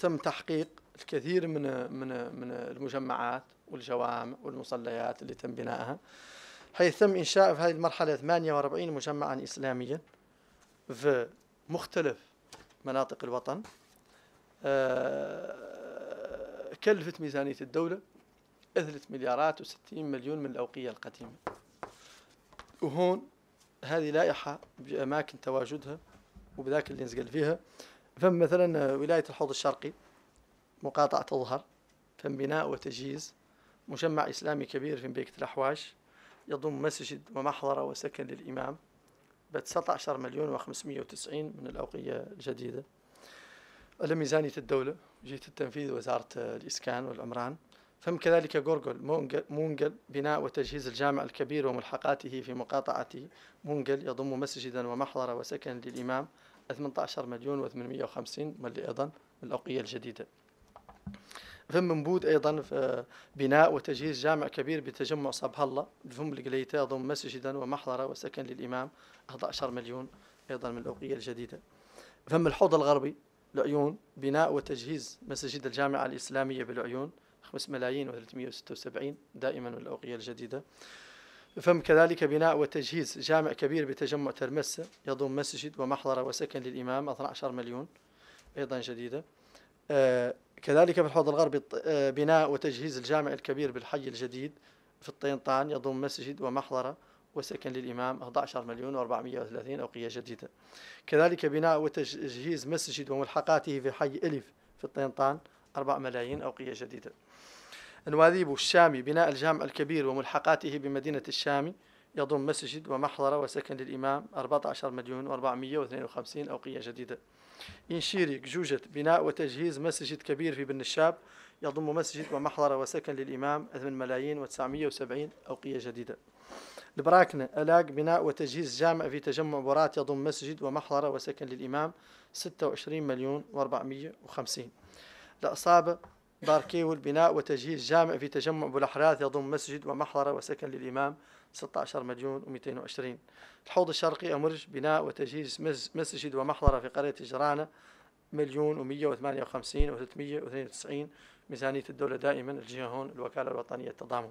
تم تحقيق الكثير من من من المجمعات والجوامع والمصليات اللي تم بنائها حيث تم إنشاء في هذه المرحلة 48 مجمعا إسلاميا في مختلف مناطق الوطن آه، كلفت ميزانية الدولة 3 مليارات و60 مليون من الأوقية القديمة وهون هذه لائحة بأماكن تواجدها وبذاك اللي نزقل فيها فم مثلا ولاية الحوض الشرقي مقاطعة تظهر فم بناء وتجهيز مجمع إسلامي كبير في بيكة الأحواش يضم مسجد ومحضرة وسكن للإمام ب 19 مليون و590 من الأوقية الجديدة على ميزانية الدولة جهة التنفيذ وزارة الإسكان والعمران فم كذلك غورغول مونجل بناء وتجهيز الجامع الكبير وملحقاته في مقاطعة مونجل يضم مسجدا ومحضرة وسكن للإمام 18 مليون و850 ملي أيضا الأوقية الجديدة فم منبوذ ايضا في بناء وتجهيز جامع كبير بتجمع صبح الله بفم القليته ضم مسجدا ومحضره وسكن للامام 11 مليون ايضا من الاوقيه الجديده. فم الحوض الغربي العيون بناء وتجهيز مساجد الجامعه الاسلاميه بالعيون 5 ملايين و376 دائما من الاوقيه الجديده. فم كذلك بناء وتجهيز جامع كبير بتجمع ترمسة يضم مسجد ومحضرة وسكن للإمام 12 مليون أيضا جديدة آه، كذلك في الحوض الغربي آه، بناء وتجهيز الجامع الكبير بالحي الجديد في الطينطان يضم مسجد ومحضرة وسكن للإمام 11 مليون و430 أوقية جديدة كذلك بناء وتجهيز مسجد وملحقاته في حي ألف في الطينطان 4 ملايين أوقية جديدة نواذيب الشامي بناء الجامع الكبير وملحقاته بمدينة الشام يضم مسجد ومحضرة وسكن للإمام 14 مليون و452 أوقية جديدة إنشيري جوجة بناء وتجهيز مسجد كبير في بن الشاب يضم مسجد ومحضرة وسكن للإمام 8 ملايين و970 أوقية جديدة البراكنة ألاق بناء وتجهيز جامع في تجمع برات يضم مسجد ومحضرة وسكن للإمام 26 مليون و450 الأصابة باركيه البناء وتجهيز جامع في تجمع بلحراث الأحراث يضم مسجد ومحضرة وسكن للإمام 16 مليون و220 الحوض الشرقي أمرج بناء وتجهيز مسجد ومحضرة في قرية جرانة مليون و158 و392 ميزانية الدولة دائما الجهة هون الوكالة الوطنية للتضامن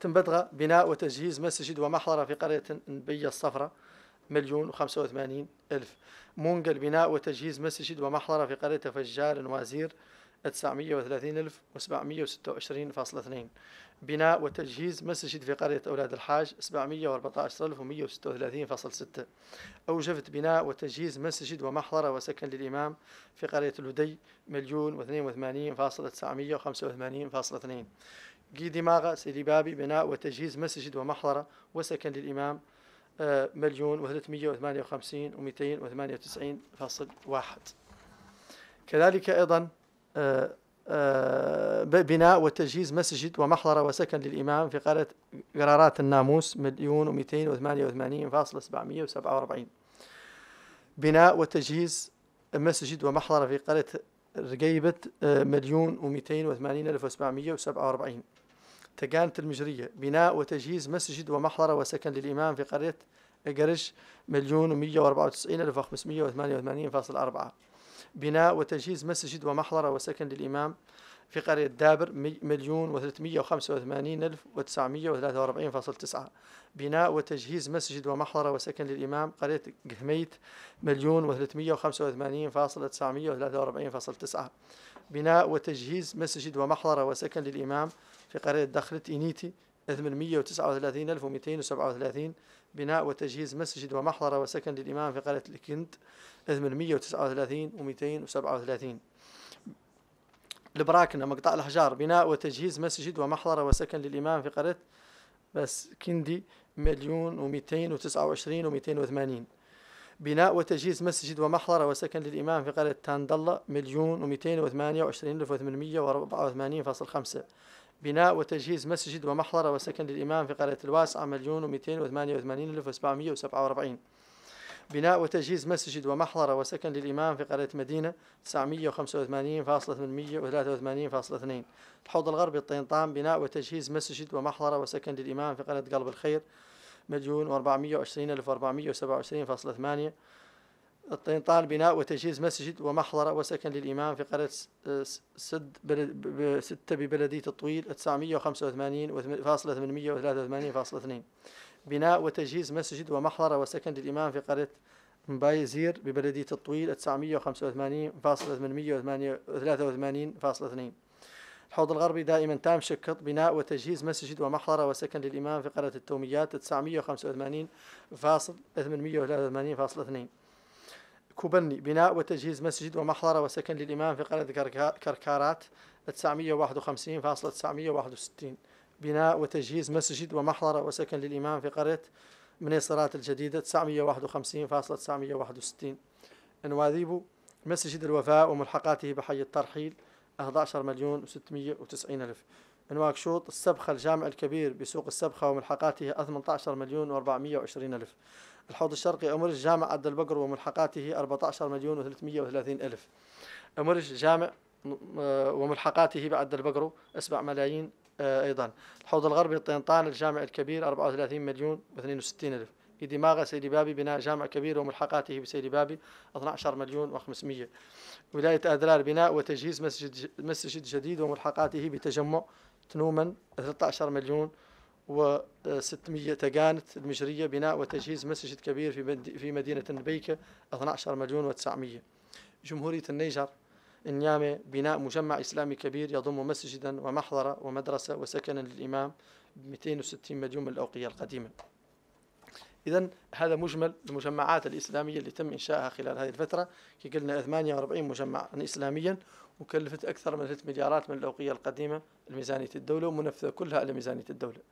تنبدغة بناء وتجهيز مسجد ومحضرة في قرية نبية الصفرة مليون و85 ألف مونقل بناء وتجهيز مسجد ومحضرة في قرية فجال وزير 930726.2 بناء وتجهيز مسجد في قرية أولاد الحاج 714136.6 أوجفت بناء وتجهيز مسجد ومحضرة وسكن للإمام في قرية الودي مليون و82.985.2 قي دماغة سيدي بابي بناء وتجهيز مسجد ومحضرة وسكن للإمام آه، مليون و358 و298.1 كذلك أيضا آه، آه، بناء وتجهيز مسجد ومحضرة وسكن للإمام في قرية قرارات الناموس مليون ومئتين وثمانية وثمانين فاصلة سبعمية وسبعة وأربعين بناء وتجهيز مسجد ومحضرة في قرية رقيبة آه، مليون ومئتين وثمانين ألف وسبعمية وسبعة وأربعين تقانة المجرية بناء وتجهيز مسجد ومحضرة وسكن للإمام في قرية قرش مليون ومية وأربعة وتسعين ألف وخمسمية وثمانية وثمانين فاصل أربعة بناء وتجهيز مسجد ومحضرة وسكن للإمام في قرية دابر مليون وثلاثمية وخمسة وثمانين ألف وتسعمية وثلاثة وأربعين فاصل تسعة بناء وتجهيز مسجد ومحضرة وسكن للإمام قرية قهميت مليون وثلاثمية وخمسة وثمانين فاصل تسعمية وثلاثة وأربعين فاصل تسعة بناء وتجهيز مسجد ومحضرة وسكن للإمام في قرية دخلت إنيتي 839237 بناء وتجهيز مسجد ومحضرة وسكن للإمام في قرية الكند 839 و237 البراكنة مقطع الأحجار بناء وتجهيز مسجد ومحضرة وسكن للإمام في قرية بس كندي مليون ومئتين وتسعة وعشرين ومئتين وثمانين بناء وتجهيز مسجد ومحضرة وسكن للإمام في قرية تاندلا مليون ومئتين وثمانية وعشرين ألف وثمانمية وأربعة وثمانين فاصل خمسة بناء وتجهيز مسجد ومحضرة وسكن للإمام في قرية الواسعة آه، مليون ومئتين وثمانية وثمانين ألف وسبعمية وسبعة وأربعين بناء وتجهيز مسجد ومحضرة وسكن للإمام في قرية مدينة اثنين الحوض الغربي الطينطام بناء وتجهيز مسجد ومحضرة وسكن للإمام في قرية قلب الخير مليون و420 ألف فاصلة ثمانية الطينطال بناء وتجهيز مسجد ومحضرة وسكن للإمام في قرية سد بلد ستة ببلدية الطويل 985.883.2 بناء وتجهيز مسجد ومحضرة وسكن للإمام في قرية مبايزير ببلدية الطويل 985.883.2 الحوض الغربي دائما تام شكط بناء وتجهيز مسجد ومحضرة وسكن للإمام في قرية التوميات 985.883.2 كوبني بناء وتجهيز مسجد ومحضرة وسكن للإمام في قرية كركارات 951.961 بناء وتجهيز مسجد ومحضرة وسكن للإمام في قرية منيصرات الجديدة 951.961 نواذيب مسجد الوفاء وملحقاته بحي الترحيل 11 مليون و690 ألف من واكشوط السبخة الجامع الكبير بسوق السبخة وملحقاته 18 مليون و420 ألف الحوض الشرقي أمرج جامع عبد البقر وملحقاته 14 مليون و330 ألف أمرج جامع آه، وملحقاته بعد البقر 7 ملايين آه، أيضا الحوض الغربي طينطان الجامع الكبير 34 مليون و62 ألف دماغة سيدي بابي بناء جامع كبير وملحقاته بسيدي بابي 12 مليون و500 ولاية أدلال بناء وتجهيز مسجد مسجد جديد وملحقاته بتجمع تنوما 13 مليون و600 تقانت المجرية بناء وتجهيز مسجد كبير في في مدينة النبيكه 12 مليون و900 جمهورية النيجر النيامة بناء مجمع إسلامي كبير يضم مسجدا ومحضرة ومدرسة وسكنا للإمام 260 مليون من الأوقية القديمة إذا هذا مجمل المجمعات الإسلامية اللي تم إنشائها خلال هذه الفترة كي قلنا 48 مجمعا إسلاميا وكلفت أكثر من 3 مليارات من الأوقية القديمة لميزانية الدولة ومنفذة كلها على ميزانية الدولة